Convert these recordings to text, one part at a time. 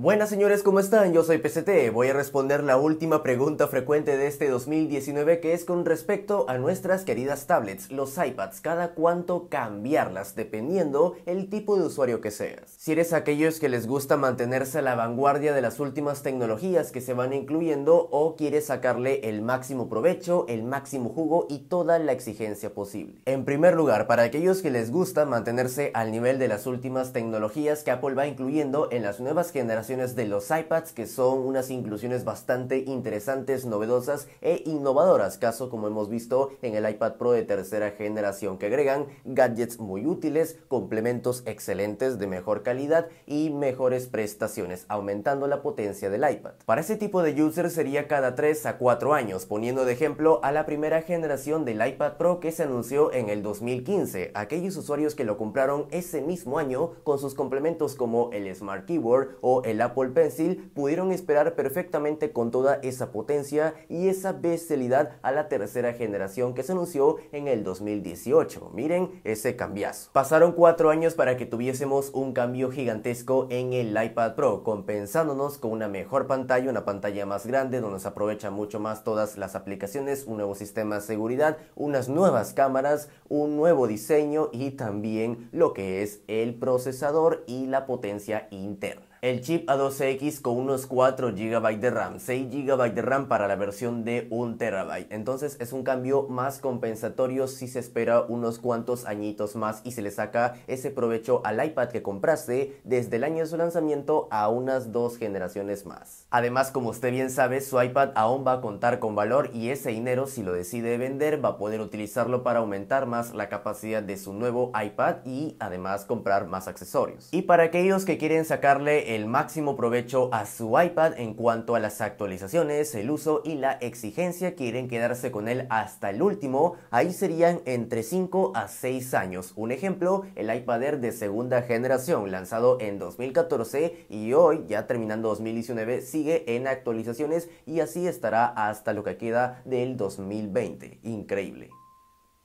Buenas señores, ¿cómo están? Yo soy PCT. Voy a responder la última pregunta frecuente de este 2019 que es con respecto a nuestras queridas tablets, los iPads, cada cuánto cambiarlas dependiendo el tipo de usuario que seas. Si eres aquellos que les gusta mantenerse a la vanguardia de las últimas tecnologías que se van incluyendo o quieres sacarle el máximo provecho, el máximo jugo y toda la exigencia posible. En primer lugar, para aquellos que les gusta mantenerse al nivel de las últimas tecnologías que Apple va incluyendo en las nuevas generaciones de los iPads, que son unas inclusiones bastante interesantes, novedosas e innovadoras, caso como hemos visto en el iPad Pro de tercera generación, que agregan gadgets muy útiles, complementos excelentes de mejor calidad y mejores prestaciones, aumentando la potencia del iPad. Para ese tipo de user sería cada 3 a 4 años, poniendo de ejemplo a la primera generación del iPad Pro que se anunció en el 2015, aquellos usuarios que lo compraron ese mismo año con sus complementos como el Smart Keyboard o el Apple Pencil pudieron esperar perfectamente con toda esa potencia y esa bestialidad a la tercera generación que se anunció en el 2018. Miren ese cambiazo. Pasaron cuatro años para que tuviésemos un cambio gigantesco en el iPad Pro, compensándonos con una mejor pantalla, una pantalla más grande donde se aprovechan mucho más todas las aplicaciones, un nuevo sistema de seguridad, unas nuevas cámaras, un nuevo diseño y también lo que es el procesador y la potencia interna. El chip A12X con unos 4 GB de RAM, 6 GB de RAM para la versión de 1 TB. Entonces es un cambio más compensatorio si se espera unos cuantos añitos más y se le saca ese provecho al iPad que compraste desde el año de su lanzamiento a unas dos generaciones más. Además, como usted bien sabe, su iPad aún va a contar con valor y ese dinero, si lo decide vender, va a poder utilizarlo para aumentar más la capacidad de su nuevo iPad y además comprar más accesorios. Y para aquellos que quieren sacarle el máximo provecho a su iPad en cuanto a las actualizaciones, el uso y la exigencia quieren quedarse con él hasta el último, ahí serían entre 5 a 6 años. Un ejemplo, el iPad Air de segunda generación, lanzado en 2014 y hoy, ya terminando 2019, sigue en actualizaciones y así estará hasta lo que queda del 2020. Increíble.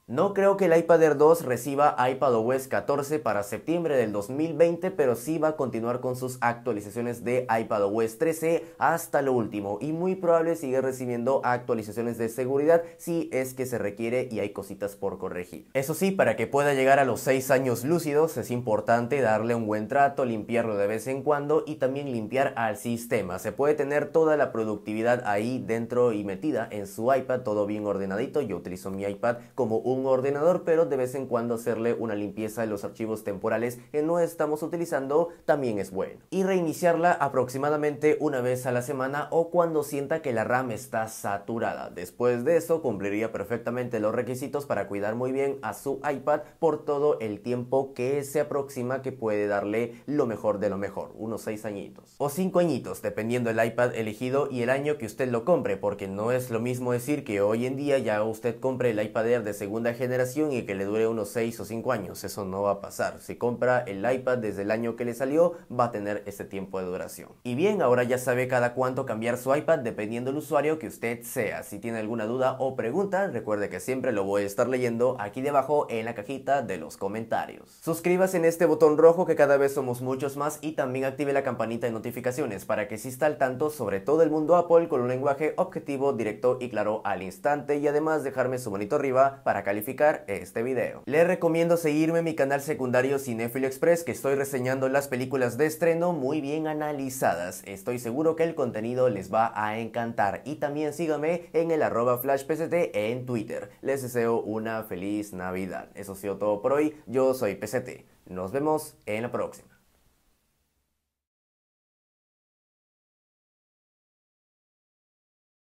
No creo que el iPad Air 2 reciba iPadOS 14 para septiembre del 2020, pero sí va a continuar con sus actualizaciones de iPadOS 13 hasta lo último y muy probable sigue recibiendo actualizaciones de seguridad si es que se requiere y hay cositas por corregir. Eso sí, para que pueda llegar a los 6 años lúcidos es importante darle un buen trato, limpiarlo de vez en cuando y también limpiar al sistema. Se puede tener toda la productividad ahí dentro y metida en su iPad, todo bien ordenadito. Yo utilizo mi iPad como un un ordenador, pero de vez en cuando hacerle una limpieza de los archivos temporales que no estamos utilizando también es bueno. Y reiniciarla aproximadamente una vez a la semana o cuando sienta que la RAM está saturada. Después de eso cumpliría perfectamente los requisitos para cuidar muy bien a su iPad por todo el tiempo que se aproxima que puede darle lo mejor de lo mejor, unos 6 añitos. O 5 añitos, dependiendo el iPad elegido y el año que usted lo compre, porque no es lo mismo decir que hoy en día ya usted compre el iPad Air de segunda generación y que le dure unos 6 o 5 años. Eso no va a pasar. Si compra el iPad desde el año que le salió, va a tener ese tiempo de duración. Y bien, ahora ya sabe cada cuánto cambiar su iPad dependiendo del usuario que usted sea. Si tiene alguna duda o pregunta, recuerde que siempre lo voy a estar leyendo aquí debajo en la cajita de los comentarios. Suscríbase en este botón rojo que cada vez somos muchos más y también active la campanita de notificaciones para que se esté al tanto sobre todo el mundo Apple con un lenguaje objetivo, directo y claro al instante y además dejarme su bonito arriba para que este video. Les recomiendo seguirme en mi canal secundario Cinefilo Express que estoy reseñando las películas de estreno muy bien analizadas. Estoy seguro que el contenido les va a encantar y también síganme en el arroba flashpct en Twitter. Les deseo una feliz Navidad. Eso ha sido todo por hoy. Yo soy PCT. Nos vemos en la próxima.